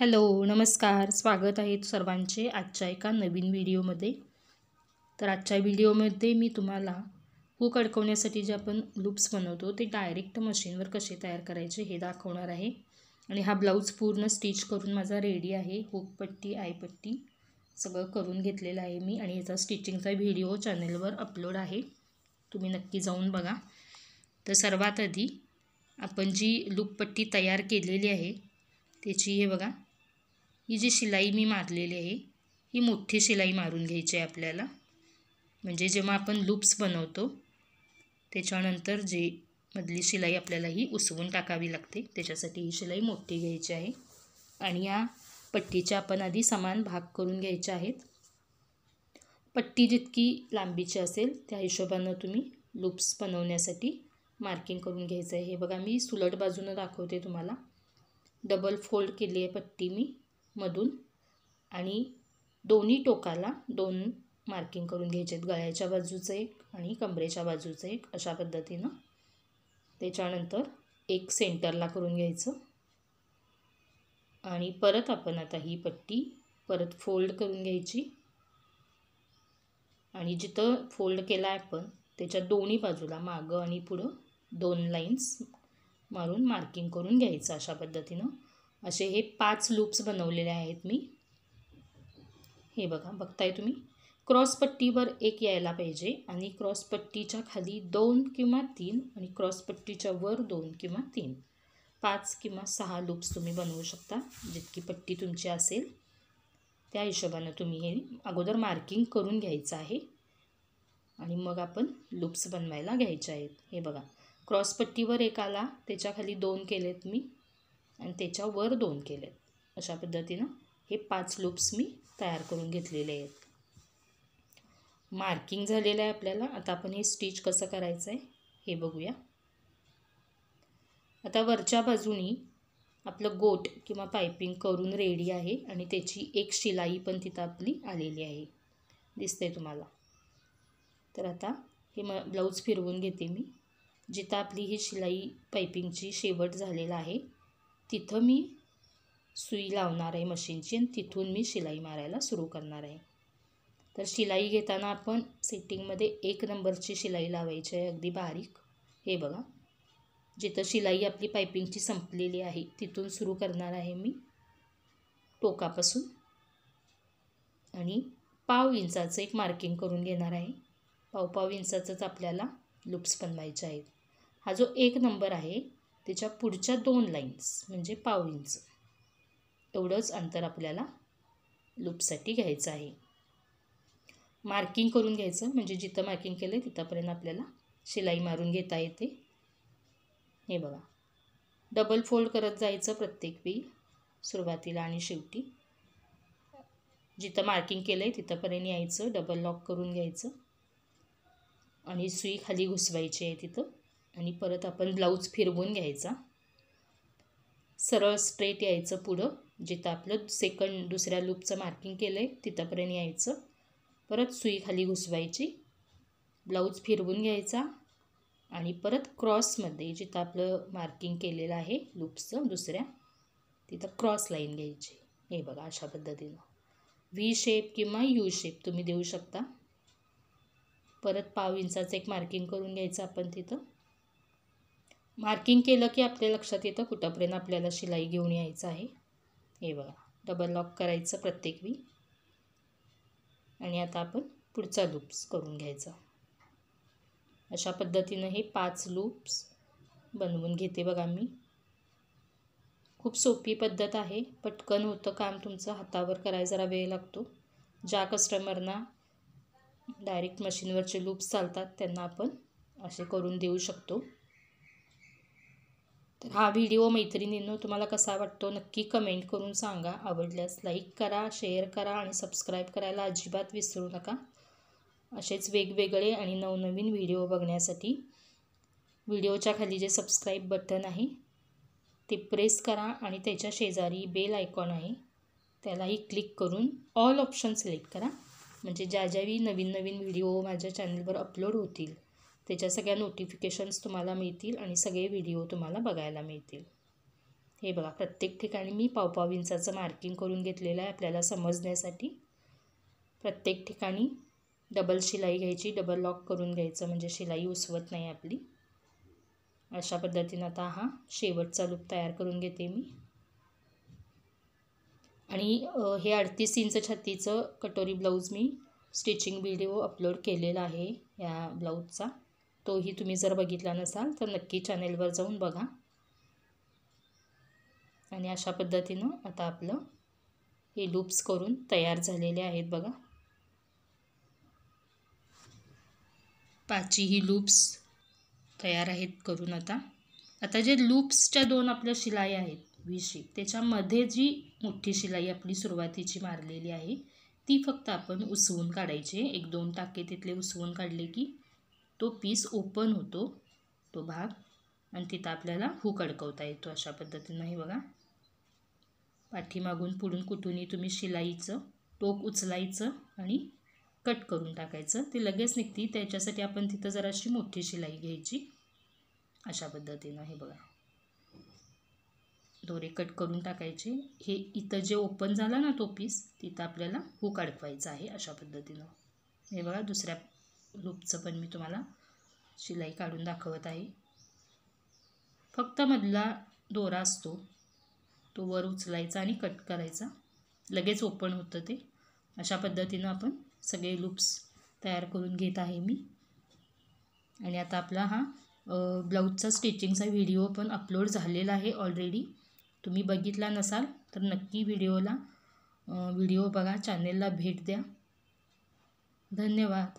hello नमस्कार स्वागत आहे सर्वांचे आजच्या एका नवीन व्हिडिओमध्ये तर आजच्या व्हिडिओमध्ये मी तुम्हाला हूक अडकवण्यासाठी जे आपण लूप्स बनवतो ते डायरेक्ट मशीनवर कसे तयार करायचे हे दाखवणार आहे आणि हा ब्लाऊज पूर्ण स्टिच करून माझा रेडी आहे हुकपट्टी आयपट्टी सगळं करून घेतलेलं आहे मी आणि याचा स्टिचिंगचा व्हिडिओ चॅनलवर अपलोड आहे तुम्ही नक्की जाऊन बघा तर सर्वात आधी आपण जी लूपपट्टी तयार केलेली आहे त्याची हे बघा ही जी शिलाई मी मारलेली आहे ही मोठी शिलाई मारून घ्यायची आहे आपल्याला म्हणजे जेव्हा आपण लूप्स बनवतो त्याच्यानंतर जे मधली शिलाई आपल्याला ही उसवून टाकावी लागते त्याच्यासाठी ही शिलाई मोठी घ्यायची आहे आणि या पट्टीच्या आपण आधी समान भाग करून घ्यायच्या आहेत पट्टी जितकी लांबीची असेल त्या हिशोबानं तुम्ही लूप्स बनवण्यासाठी मार्किंग करून घ्यायचं आहे हे बघा मी सुलट बाजूनं दाखवते तुम्हाला डबल फोल्ड केली आहे पट्टी मी मधून आणि दोन्ही टोकाला दोन मार्किंग करून घ्यायचे आहेत गळ्याच्या बाजूचं एक आणि कमरेच्या बाजूचं एक अशा पद्धतीनं त्याच्यानंतर एक सेंटरला करून घ्यायचं आणि परत आपण आता ही पट्टी परत फोल्ड करून घ्यायची आणि जिथं फोल्ड केला आहे आपण त्याच्या दोन्ही बाजूला मागं आणि पुढं दोन लाईन्स मारून मार्किंग करून घ्यायचं अशा पद्धतीनं असे हे पाच लूप्स बनवलेले आहेत मी हे बघा बघताय तुम्ही क्रॉसपट्टीवर एक यायला पाहिजे आणि क्रॉसपट्टीच्या खाली दोन किंवा तीन आणि क्रॉसपट्टीच्या वर दोन किंवा तीन पाच किंवा सहा लूप्स तुम्ही बनवू शकता जितकी पट्टी तुमची असेल त्या हिशोबानं तुम्ही हे अगोदर मार्किंग करून घ्यायचं आहे आणि मग आपण लूप्स बनवायला घ्यायचे आहेत हे बघा क्रॉसपट्टीवर एक आला त्याच्याखाली दोन केलेत मी आणि त्याच्यावर दोन केले अशा पद्धतीनं हे पाच लूप्स मी तयार करून घेतलेले आहेत मार्किंग झालेलं आहे आपल्याला आता आपण हे स्टिच कसं करायचं आहे हे बघूया आता वरच्या बाजूनी आपलं गोट किंवा पायपिंग करून रेडी आहे आणि त्याची एक शिलाई पण तिथं आपली आलेली आहे दिसते तुम्हाला तर आता हे म ब्लाऊज फिरवून घेते मी जिथं आपली ही शिलाई पायपिंगची शेवट झालेला आहे तिथं मी सुई लावणार आहे मशीनची आणि तिथून मी शिलाई मारायला सुरू करणार आहे तर शिलाई घेताना आपण सेटिंगमध्ये एक नंबरची शिलाई लावायची आहे अगदी बारीक हे बघा जिथं शिलाई आपली पायपिंगची संपलेली आहे तिथून सुरू करणार आहे मी टोकापासून आणि पाव इंचाचं एक मार्किंग करून घेणार आहे पाव पाव इंचाचंच आपल्याला लुप्स बनवायचे आहेत हा जो एक नंबर आहे त्याच्या पुढच्या दोन लाईन्स म्हणजे पाव इंच एवढंच अंतर आपल्याला लूपसाठी घ्यायचं आहे मार्किंग करून घ्यायचं म्हणजे जिथं मार्किंग केलं आहे तिथंपर्यंत आपल्याला शिलाई मारून घेता येते हे बघा डबल फोल्ड करत जायचं प्रत्येक वेळी सुरुवातीला आणि शेवटी जिथं मार्किंग केलं आहे तिथंपर्यंत यायचं डबल लॉक करून घ्यायचं आणि सुई खाली घुसवायची आहे तिथं आणि परत आपण ब्लाऊज फिरवून घ्यायचा सरळ स्ट्रेट यायचं पुढं जिथं आपलं सेकंड दुसऱ्या लूपचं मार्किंग केलं आहे तिथंपर्यंत यायचं परत सुई खाली घुसवायची ब्लाऊज फिरवून घ्यायचा आणि परत क्रॉसमध्ये जिथं आपलं मार्किंग केलेलं आहे लूपचं दुसऱ्या तिथं क्रॉस लाईन घ्यायची हे बघा अशा पद्धतीनं व्ही शेप किंवा यू शेप तुम्ही देऊ शकता परत पाव इंचाचं एक मार्किंग करून घ्यायचं आपण तिथं मार्किंग केलं की आपल्या लक्षात येतं कुठंपर्यंत आपल्याला शिलाई घेऊन यायचं आहे हे बघा डबल लॉक करायचं प्रत्येक वी आणि आता आपण पुढचा लूप्स करून घ्यायचा अशा पद्धतीनं हे पाच लूप्स बनवून घेते बघा मी खूप सोपी पद्धत आहे पटकन होतं काम तुमचं हातावर करायला जरा वेळ लागतो ज्या कस्टमरना डायरेक्ट मशीनवरचे लूप्स चालतात त्यांना आपण असे करून देऊ शकतो तर हा व्हिडिओ मैत्रिणींनो तुम्हाला कसा वाटतो नक्की कमेंट करून सांगा आवडल्यास लाईक करा शेअर करा आणि सबस्क्राईब करायला अजिबात विसरू नका असेच वेगवेगळे आणि नवनवीन व्हिडिओ बघण्यासाठी व्हिडिओच्या खाली जे सबस्क्राईब बटन आहे ते प्रेस करा आणि त्याच्या शेजारी बेल आयकॉन आहे त्यालाही क्लिक करून ऑल ऑप्शन सिलेक्ट करा म्हणजे ज्या ज्यावेळी नवीन नवीन व्हिडिओ माझ्या चॅनलवर अपलोड होतील त्याच्या सगळ्या नोटिफिकेशन्स तुम्हाला मिळतील आणि सगळे व्हिडिओ तुम्हाला बघायला मिळतील हे बघा प्रत्येक ठिकाणी मी पावपाव इंचाचं मार्किंग करून घेतलेलं आहे आपल्याला समजण्यासाठी प्रत्येक ठिकाणी डबल शिलाई घ्यायची डबल लॉक करून घ्यायचं म्हणजे शिलाई उसवत नाही आपली अशा पद्धतीनं आता हा शेवटचा लूप तयार करून घेते मी आणि हे अडतीस इंच छातीचं कटोरी ब्लाऊज मी स्टिचिंग व्हिडिओ अपलोड केलेला आहे या ब्लाऊजचा तोही तुम्ही जर बघितला नसाल तर नक्की चॅनेलवर जाऊन बघा आणि अशा पद्धतीनं आता आपलं हे लूप्स करून तयार झालेले आहेत बघा पाचही लूप्स तयार आहेत करून आता आता जे लूप्सच्या दोन आपल्या शिलाई आहेत विशी त्याच्यामध्ये जी मोठी शिलाई आपली सुरुवातीची मारलेली आहे ती फक्त आपण उसवून काढायची एक दोन टाके तिथले उसवून काढले की तो पीस ओपन होतो तो भाग आणि तिथं आपल्याला हूक अडकवता येतो अशा पद्धतीनं हे बघा पाठीमागून पुढून कुठूनही तुम्ही शिलाईचं टोक उचलायचं आणि कट करून टाकायचं ती लगेच निघती त्याच्यासाठी आपण तिथं जराशी मोठी शिलाई घ्यायची अशा पद्धतीनं हे बघा दोरे कट करून टाकायचे हे इथं जे ओपन झाला ना तो पीस तिथं आपल्याला हूक अडकवायचा आहे अशा पद्धतीनं हे बघा दुसऱ्या लूपचं पण मी तुम्हाला शिलाई काढून दाखवत आहे फक्त मधला दोरा असतो तो वर उचलायचा आणि कट करायचा लगेच ओपन होतं ते अशा पद्धतीनं आपण सगळे लूप्स तयार करून घेत आहे मी आणि आता आपला हा ब्लाऊजचा स्टिचिंगचा व्हिडिओ पण अपलोड झालेला आहे ऑलरेडी तुम्ही बघितला नसाल तर नक्की व्हिडिओला व्हिडिओ बघा चॅनेलला भेट द्या धन्यवाद